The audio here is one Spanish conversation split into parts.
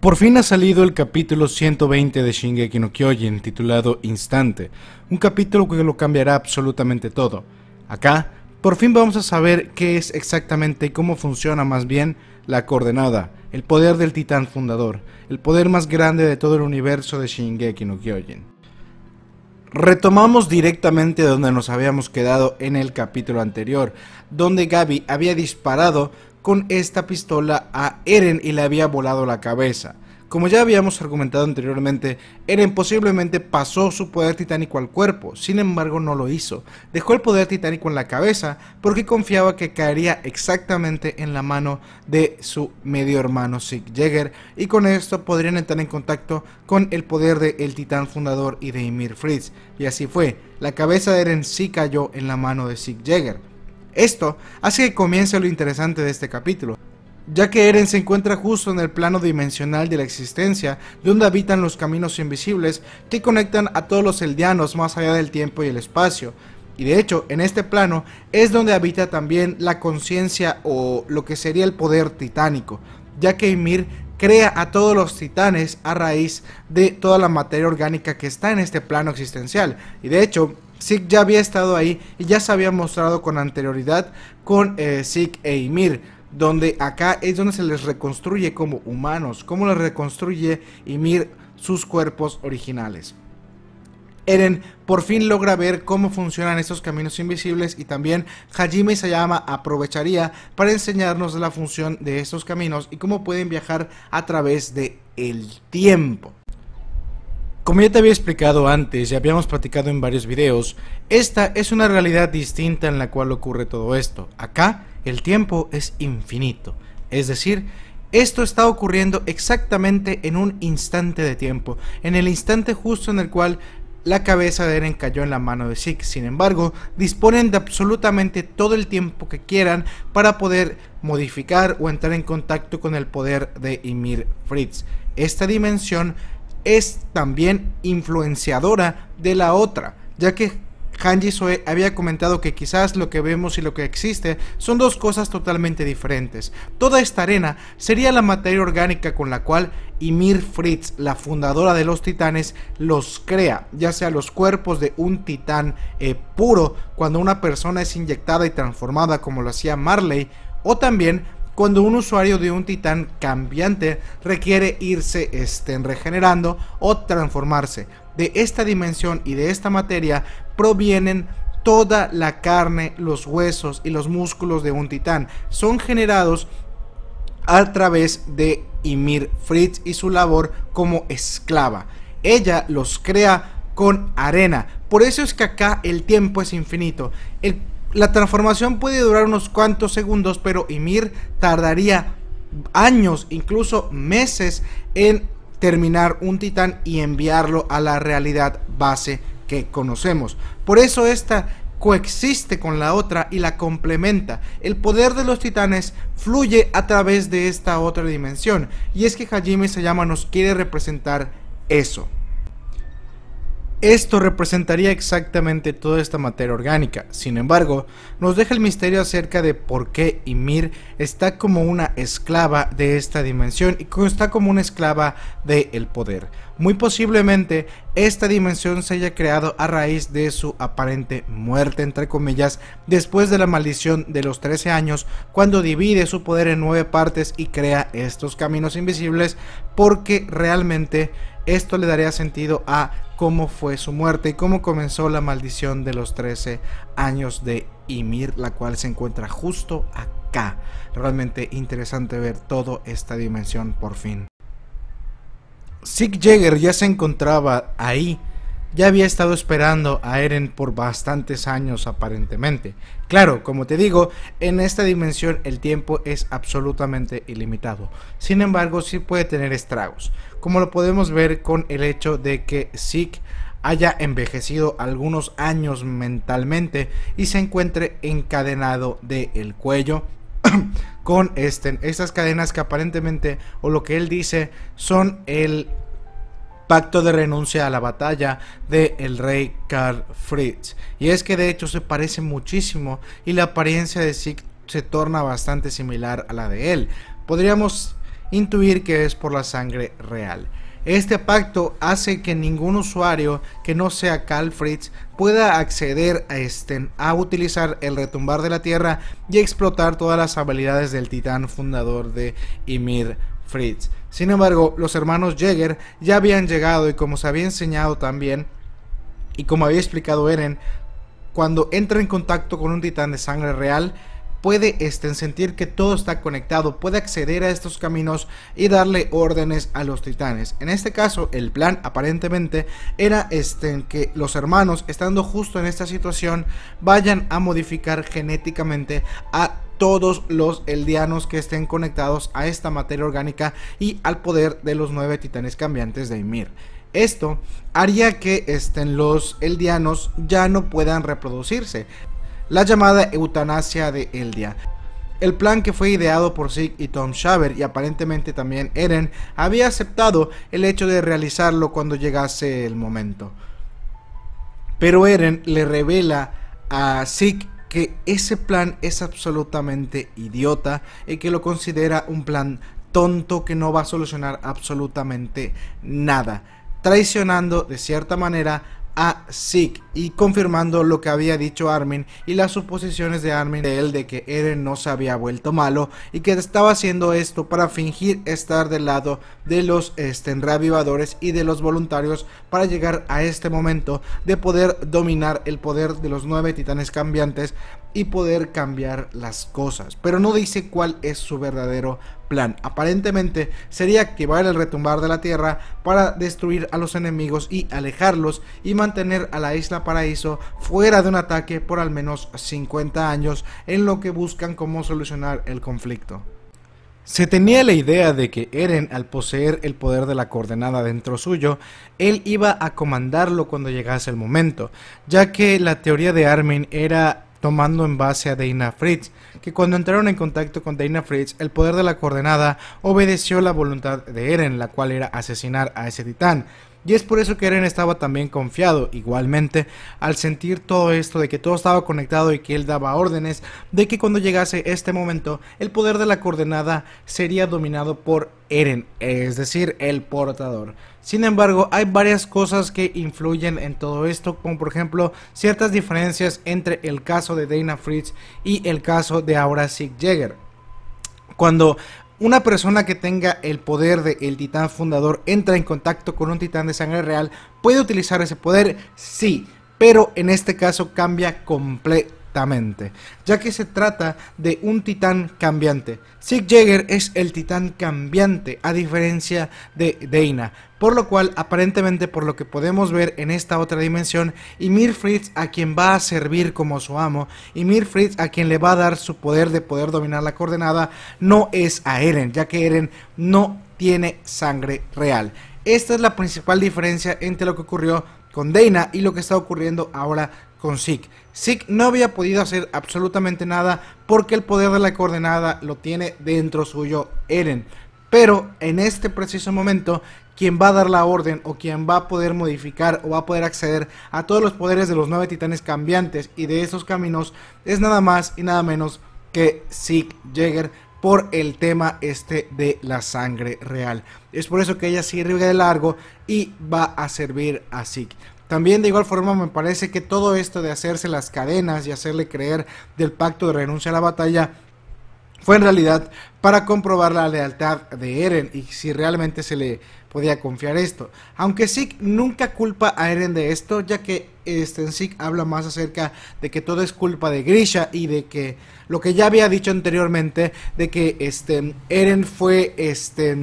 Por fin ha salido el capítulo 120 de Shingeki no Kyojin, titulado Instante, un capítulo que lo cambiará absolutamente todo. Acá, por fin vamos a saber qué es exactamente y cómo funciona más bien la coordenada, el poder del titán fundador, el poder más grande de todo el universo de Shingeki no Kyojin. Retomamos directamente donde nos habíamos quedado en el capítulo anterior, donde Gabi había disparado con esta pistola a Eren y le había volado la cabeza. Como ya habíamos argumentado anteriormente, Eren posiblemente pasó su poder titánico al cuerpo, sin embargo no lo hizo. Dejó el poder titánico en la cabeza porque confiaba que caería exactamente en la mano de su medio hermano Sig Jäger y con esto podrían entrar en contacto con el poder del titán fundador y de Ymir Fritz. Y así fue, la cabeza de Eren sí cayó en la mano de Sig Jäger. Esto hace que comience lo interesante de este capítulo, ya que Eren se encuentra justo en el plano dimensional de la existencia, donde habitan los caminos invisibles que conectan a todos los eldianos más allá del tiempo y el espacio. Y de hecho, en este plano es donde habita también la conciencia o lo que sería el poder titánico, ya que Ymir crea a todos los titanes a raíz de toda la materia orgánica que está en este plano existencial. Y de hecho, Sig ya había estado ahí y ya se había mostrado con anterioridad con eh, e Ymir, donde acá es donde se les reconstruye como humanos, cómo les reconstruye Ymir sus cuerpos originales. Eren por fin logra ver cómo funcionan estos caminos invisibles y también Hajime Sayama aprovecharía para enseñarnos la función de estos caminos y cómo pueden viajar a través de el tiempo. Como ya te había explicado antes y habíamos platicado en varios videos, esta es una realidad distinta en la cual ocurre todo esto. Acá el tiempo es infinito, es decir, esto está ocurriendo exactamente en un instante de tiempo, en el instante justo en el cual la cabeza de Eren cayó en la mano de Zeke. Sin embargo, disponen de absolutamente todo el tiempo que quieran para poder modificar o entrar en contacto con el poder de Ymir Fritz. Esta dimensión es también influenciadora de la otra, ya que Hanji Soe había comentado que quizás lo que vemos y lo que existe son dos cosas totalmente diferentes. Toda esta arena sería la materia orgánica con la cual Ymir Fritz, la fundadora de los titanes, los crea, ya sea los cuerpos de un titán eh, puro, cuando una persona es inyectada y transformada como lo hacía Marley, o también cuando un usuario de un titán cambiante requiere irse estén regenerando o transformarse. De esta dimensión y de esta materia provienen toda la carne, los huesos y los músculos de un titán. Son generados a través de Ymir Fritz y su labor como esclava. Ella los crea con arena. Por eso es que acá el tiempo es infinito. El la transformación puede durar unos cuantos segundos, pero Ymir tardaría años, incluso meses, en terminar un titán y enviarlo a la realidad base que conocemos. Por eso esta coexiste con la otra y la complementa. El poder de los titanes fluye a través de esta otra dimensión. Y es que Hajime Sayama nos quiere representar eso. Esto representaría exactamente toda esta materia orgánica, sin embargo, nos deja el misterio acerca de por qué Ymir está como una esclava de esta dimensión y está como una esclava del poder. Muy posiblemente esta dimensión se haya creado a raíz de su aparente muerte, entre comillas, después de la maldición de los 13 años, cuando divide su poder en nueve partes y crea estos caminos invisibles, porque realmente esto le daría sentido a cómo fue su muerte y cómo comenzó la maldición de los 13 años de Ymir, la cual se encuentra justo acá. Realmente interesante ver toda esta dimensión por fin. Sig Jagger ya se encontraba ahí ya había estado esperando a Eren por bastantes años aparentemente. Claro, como te digo, en esta dimensión el tiempo es absolutamente ilimitado. Sin embargo, sí puede tener estragos, como lo podemos ver con el hecho de que Zeke haya envejecido algunos años mentalmente y se encuentre encadenado del cuello con estas cadenas que aparentemente, o lo que él dice, son el Pacto de renuncia a la batalla del el rey Karl Fritz. Y es que de hecho se parece muchísimo y la apariencia de Sig se torna bastante similar a la de él. Podríamos intuir que es por la sangre real. Este pacto hace que ningún usuario que no sea Karl Fritz pueda acceder a este, a utilizar el retumbar de la tierra y explotar todas las habilidades del titán fundador de Ymir Fritz. Sin embargo, los hermanos Jäger ya habían llegado y como se había enseñado también, y como había explicado Eren, cuando entra en contacto con un titán de sangre real, puede este, sentir que todo está conectado, puede acceder a estos caminos y darle órdenes a los titanes. En este caso, el plan aparentemente era este, que los hermanos, estando justo en esta situación, vayan a modificar genéticamente a todos los eldianos que estén conectados a esta materia orgánica y al poder de los nueve titanes cambiantes de Ymir. Esto haría que estén los eldianos ya no puedan reproducirse, la llamada eutanasia de Eldia. El plan que fue ideado por Sig y Tom Shaver y aparentemente también Eren había aceptado el hecho de realizarlo cuando llegase el momento. Pero Eren le revela a Sig que ese plan es absolutamente idiota y que lo considera un plan tonto que no va a solucionar absolutamente nada, traicionando de cierta manera a y confirmando lo que había dicho Armin y las suposiciones de Armin de él de que Eren no se había vuelto malo y que estaba haciendo esto para fingir estar del lado de los este, reavivadores y de los voluntarios para llegar a este momento de poder dominar el poder de los nueve titanes cambiantes y poder cambiar las cosas. Pero no dice cuál es su verdadero plan. Aparentemente sería activar el retumbar de la Tierra para destruir a los enemigos y alejarlos y mantener a la isla Paraíso fuera de un ataque por al menos 50 años en lo que buscan cómo solucionar el conflicto. Se tenía la idea de que Eren, al poseer el poder de la coordenada dentro suyo, él iba a comandarlo cuando llegase el momento, ya que la teoría de Armin era tomando en base a Dana Fritz, que cuando entraron en contacto con Dana Fritz, el poder de la coordenada obedeció la voluntad de Eren, la cual era asesinar a ese titán. Y es por eso que Eren estaba también confiado, igualmente, al sentir todo esto de que todo estaba conectado y que él daba órdenes de que cuando llegase este momento, el poder de la coordenada sería dominado por Eren, es decir, el portador. Sin embargo, hay varias cosas que influyen en todo esto, como por ejemplo ciertas diferencias entre el caso de Dana Fritz y el caso de ahora Sieg Jagger. Cuando una persona que tenga el poder del titán fundador entra en contacto con un titán de sangre real. ¿Puede utilizar ese poder? Sí, pero en este caso cambia completamente ya que se trata de un titán cambiante. Sig Jagger es el titán cambiante, a diferencia de Dana, por lo cual aparentemente por lo que podemos ver en esta otra dimensión, Mir Fritz a quien va a servir como su amo, Mir Fritz a quien le va a dar su poder de poder dominar la coordenada, no es a Eren, ya que Eren no tiene sangre real. Esta es la principal diferencia entre lo que ocurrió con Dana y lo que está ocurriendo ahora con Sig. Zeke no había podido hacer absolutamente nada porque el poder de la coordenada lo tiene dentro suyo Eren. Pero en este preciso momento, quien va a dar la orden o quien va a poder modificar o va a poder acceder a todos los poderes de los nueve titanes cambiantes y de esos caminos es nada más y nada menos que Zeke Jagger por el tema este de la sangre real. Es por eso que ella sigue de largo y va a servir a Zeke. También de igual forma me parece que todo esto de hacerse las cadenas y hacerle creer del pacto de renuncia a la batalla fue en realidad para comprobar la lealtad de Eren y si realmente se le podía confiar esto. Aunque Zeke nunca culpa a Eren de esto, ya que este, Zeke habla más acerca de que todo es culpa de Grisha y de que lo que ya había dicho anteriormente, de que este, Eren fue este,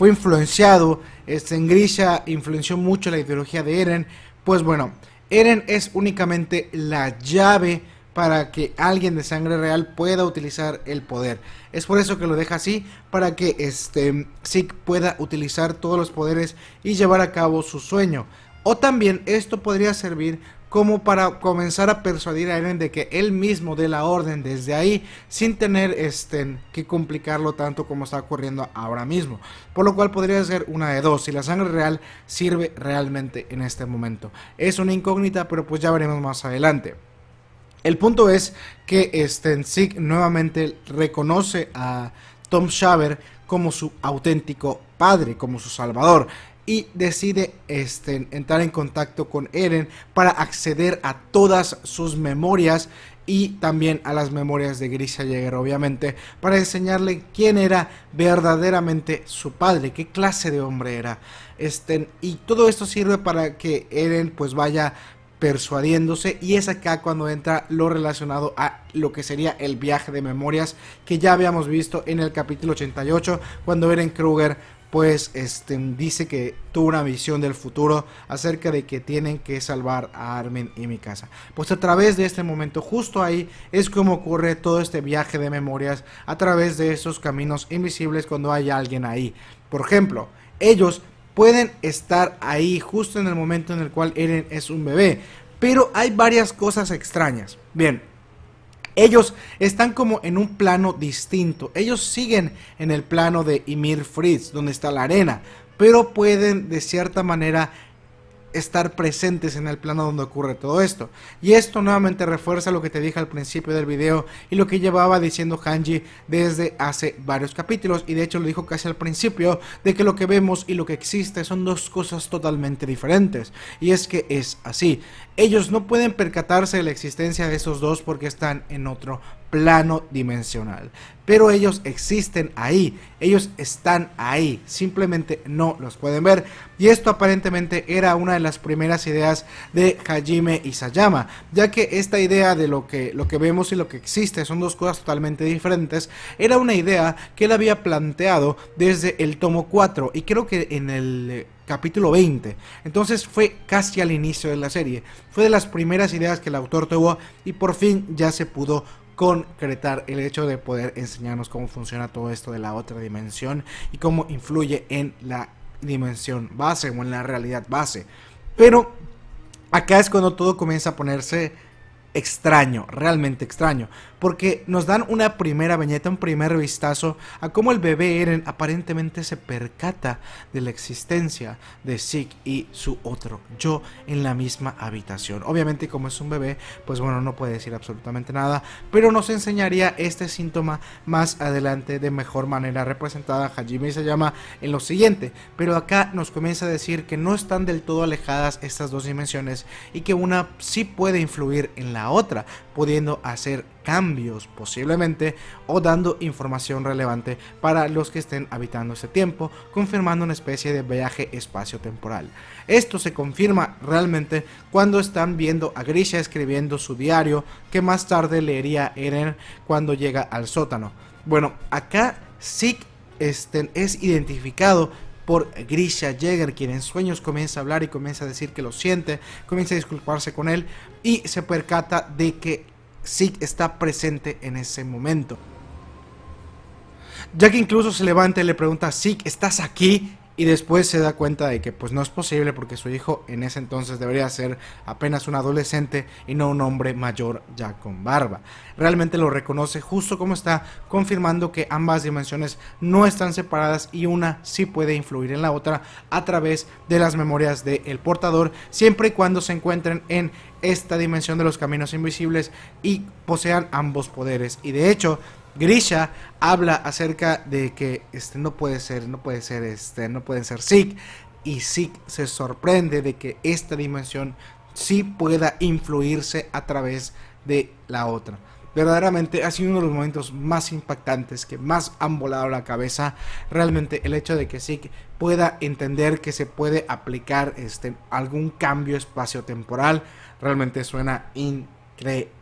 fue influenciado, este, en Grisha influenció mucho la ideología de Eren, pues bueno, Eren es únicamente la llave para que alguien de sangre real pueda utilizar el poder. Es por eso que lo deja así, para que este Zeke pueda utilizar todos los poderes y llevar a cabo su sueño. O también esto podría servir como para comenzar a persuadir a Eren de que él mismo dé la orden desde ahí, sin tener este, que complicarlo tanto como está ocurriendo ahora mismo. Por lo cual podría ser una de dos, si la sangre real sirve realmente en este momento. Es una incógnita, pero pues ya veremos más adelante. El punto es que Sten nuevamente reconoce a Tom Shaver como su auténtico padre, como su salvador y decide este, entrar en contacto con Eren para acceder a todas sus memorias y también a las memorias de Grisha Jäger, obviamente, para enseñarle quién era verdaderamente su padre, qué clase de hombre era. Este, y todo esto sirve para que Eren pues vaya persuadiéndose y es acá cuando entra lo relacionado a lo que sería el viaje de memorias que ya habíamos visto en el capítulo 88 cuando Eren Kruger pues este, dice que tuvo una visión del futuro acerca de que tienen que salvar a Armin y mi casa. Pues a través de este momento, justo ahí, es como ocurre todo este viaje de memorias a través de esos caminos invisibles cuando hay alguien ahí. Por ejemplo, ellos pueden estar ahí justo en el momento en el cual Eren es un bebé, pero hay varias cosas extrañas. Bien, ellos están como en un plano distinto. Ellos siguen en el plano de Ymir Fritz, donde está la arena, pero pueden de cierta manera estar presentes en el plano donde ocurre todo esto. Y esto nuevamente refuerza lo que te dije al principio del video y lo que llevaba diciendo Hanji desde hace varios capítulos y de hecho lo dijo casi al principio de que lo que vemos y lo que existe son dos cosas totalmente diferentes. Y es que es así. Ellos no pueden percatarse de la existencia de esos dos porque están en otro plano dimensional. Pero ellos existen ahí, ellos están ahí, simplemente no los pueden ver. Y esto aparentemente era una de las primeras ideas de Hajime Isayama, ya que esta idea de lo que, lo que vemos y lo que existe son dos cosas totalmente diferentes, era una idea que él había planteado desde el tomo 4 y creo que en el eh, capítulo 20. Entonces fue casi al inicio de la serie. Fue de las primeras ideas que el autor tuvo y por fin ya se pudo concretar el hecho de poder enseñarnos cómo funciona todo esto de la otra dimensión y cómo influye en la dimensión base o en la realidad base. Pero acá es cuando todo comienza a ponerse extraño, realmente extraño, porque nos dan una primera viñeta, un primer vistazo a cómo el bebé Eren aparentemente se percata de la existencia de Zeke y su otro yo en la misma habitación. Obviamente como es un bebé, pues bueno, no puede decir absolutamente nada, pero nos enseñaría este síntoma más adelante de mejor manera representada Hajime se llama en lo siguiente, pero acá nos comienza a decir que no están del todo alejadas estas dos dimensiones y que una sí puede influir en la otra, pudiendo hacer cambios posiblemente o dando información relevante para los que estén habitando ese tiempo, confirmando una especie de viaje espacio-temporal. Esto se confirma realmente cuando están viendo a Grisha escribiendo su diario que más tarde leería Eren cuando llega al sótano. Bueno, acá sí este, es identificado por Grisha Jäger, quien en sueños comienza a hablar y comienza a decir que lo siente, comienza a disculparse con él y se percata de que Zig está presente en ese momento. ya que incluso se levanta y le pregunta, Zig, ¿estás aquí? y después se da cuenta de que pues no es posible porque su hijo en ese entonces debería ser apenas un adolescente y no un hombre mayor ya con barba. Realmente lo reconoce justo como está, confirmando que ambas dimensiones no están separadas y una sí puede influir en la otra a través de las memorias del portador, siempre y cuando se encuentren en esta dimensión de los caminos invisibles y posean ambos poderes. Y de hecho, Grisha habla acerca de que este, no puede ser, no puede ser, este, no pueden ser Zeke. Y Zeke se sorprende de que esta dimensión sí pueda influirse a través de la otra. Verdaderamente ha sido uno de los momentos más impactantes que más han volado la cabeza. Realmente el hecho de que Zeke pueda entender que se puede aplicar este, algún cambio espacio-temporal realmente suena increíble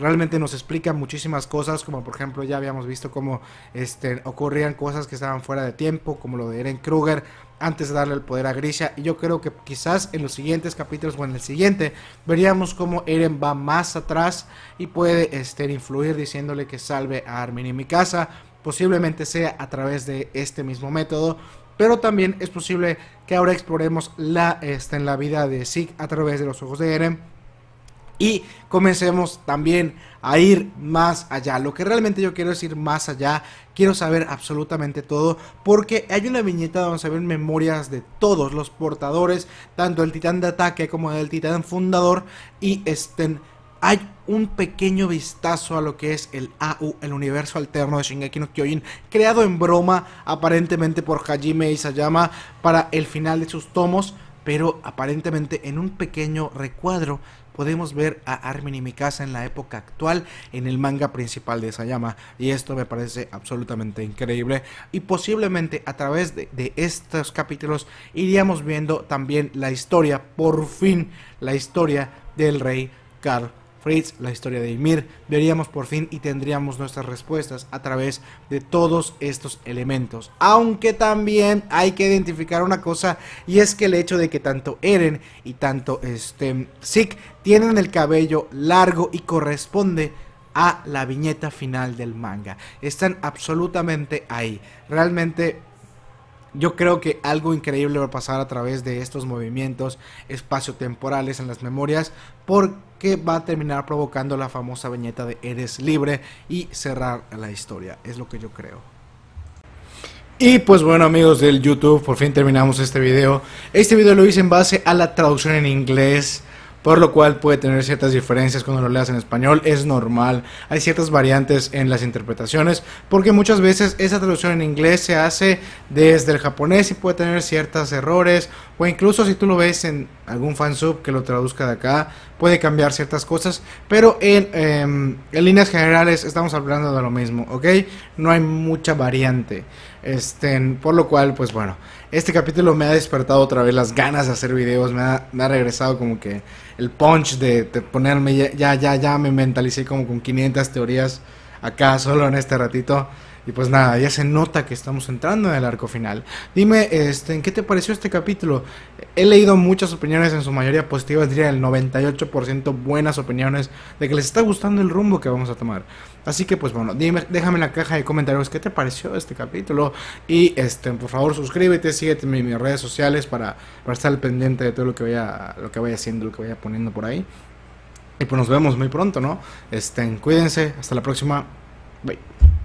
realmente nos explica muchísimas cosas, como por ejemplo ya habíamos visto cómo este, ocurrían cosas que estaban fuera de tiempo, como lo de Eren Kruger, antes de darle el poder a Grisha. Y yo creo que quizás en los siguientes capítulos o en el siguiente veríamos cómo Eren va más atrás y puede este, influir diciéndole que salve a Armin y Mikasa. Posiblemente sea a través de este mismo método. Pero también es posible que ahora exploremos la, en este, la vida de Zeke a través de los ojos de Eren y comencemos también a ir más allá. Lo que realmente yo quiero es ir más allá, quiero saber absolutamente todo, porque hay una viñeta donde se ven memorias de todos los portadores, tanto el titán de ataque como el titán fundador, y estén hay un pequeño vistazo a lo que es el AU, el universo alterno de Shingeki no Kyojin, creado en broma aparentemente por Hajime Isayama para el final de sus tomos, pero aparentemente en un pequeño recuadro podemos ver a Armin y Mikasa en la época actual en el manga principal de Sayama y esto me parece absolutamente increíble y posiblemente a través de, estos capítulos iríamos viendo también la historia, por fin la historia del rey Carl Fritz, la historia de Ymir, veríamos por fin y tendríamos nuestras respuestas a través de todos estos elementos. Aunque también hay que identificar una cosa y es que el hecho de que tanto Eren y tanto este Zeke tienen el cabello largo y corresponde a la viñeta final del manga. Están absolutamente ahí. Realmente yo creo que algo increíble va a pasar a través de estos movimientos espaciotemporales en las memorias por que va a terminar provocando la famosa viñeta de Eres libre y cerrar la historia. Es lo que yo creo. Y pues bueno amigos del YouTube, por fin terminamos este video. Este video lo hice en base a la traducción en inglés por lo cual puede tener ciertas diferencias cuando lo leas en español, es normal, hay ciertas variantes en las interpretaciones, porque muchas veces esa traducción en inglés se hace desde el japonés y puede tener ciertos errores, o incluso si tú lo ves en algún fansub que lo traduzca de acá, puede cambiar ciertas cosas, pero em, en, líneas generales estamos hablando de lo mismo, ¿ok? No hay mucha variante, este, por lo cual, pues bueno este capítulo me ha despertado otra vez las ganas de hacer videos, me ha, regresado como que el punch de, ponerme, ya, ya, ya, ya me mentalicé como con 500 teorías acá solo en este ratito. Y pues nada, ya se nota que estamos entrando en el arco final. Dime, este, ¿en qué te pareció este capítulo? He leído muchas opiniones, en su mayoría positivas, diría el 98% buenas opiniones de que les está gustando el rumbo que vamos a tomar. Así que pues bueno, dime, déjame en la caja de comentarios qué te pareció este capítulo y este, por favor suscríbete, síguete en mis redes sociales para, para estar pendiente de todo lo que vaya lo que vaya haciendo, lo que vaya poniendo por ahí. Y pues nos vemos muy pronto, ¿no? Estén cuídense, hasta la próxima. Bye.